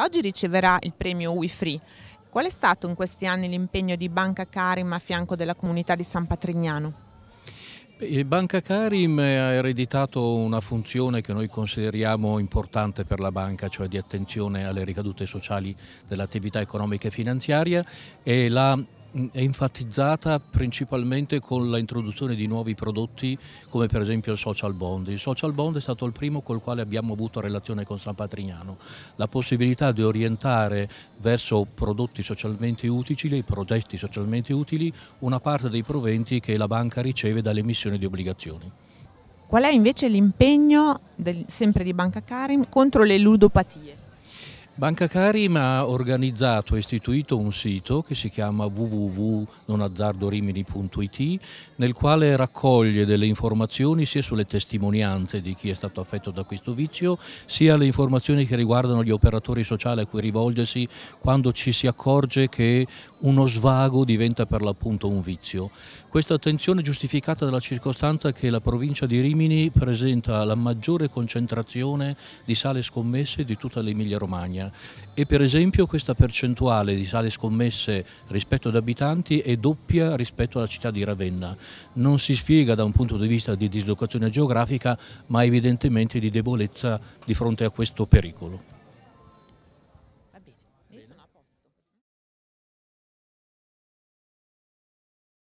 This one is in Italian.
Oggi riceverà il premio WiFree. Qual è stato in questi anni l'impegno di Banca Karim a fianco della comunità di San Patrignano? Il Banca Karim eh, ha ereditato una funzione che noi consideriamo importante per la banca, cioè di attenzione alle ricadute sociali dell'attività economica e finanziaria e l'ha Mm, è enfatizzata principalmente con l'introduzione di nuovi prodotti come per esempio il social bond. Il social bond è stato il primo col quale abbiamo avuto relazione con San Patrignano, la possibilità di orientare verso prodotti socialmente utili, progetti socialmente utili, una parte dei proventi che la banca riceve dall'emissione di obbligazioni. Qual è invece l'impegno sempre di Banca Karim contro le ludopatie? Banca Carim ha organizzato e istituito un sito che si chiama www.nonazzardorimini.it nel quale raccoglie delle informazioni sia sulle testimonianze di chi è stato affetto da questo vizio sia le informazioni che riguardano gli operatori sociali a cui rivolgersi quando ci si accorge che uno svago diventa per l'appunto un vizio. Questa attenzione è giustificata dalla circostanza che la provincia di Rimini presenta la maggiore concentrazione di sale scommesse di tutta l'Emilia Romagna e per esempio questa percentuale di sale scommesse rispetto ad abitanti è doppia rispetto alla città di Ravenna. Non si spiega da un punto di vista di dislocazione geografica ma evidentemente di debolezza di fronte a questo pericolo.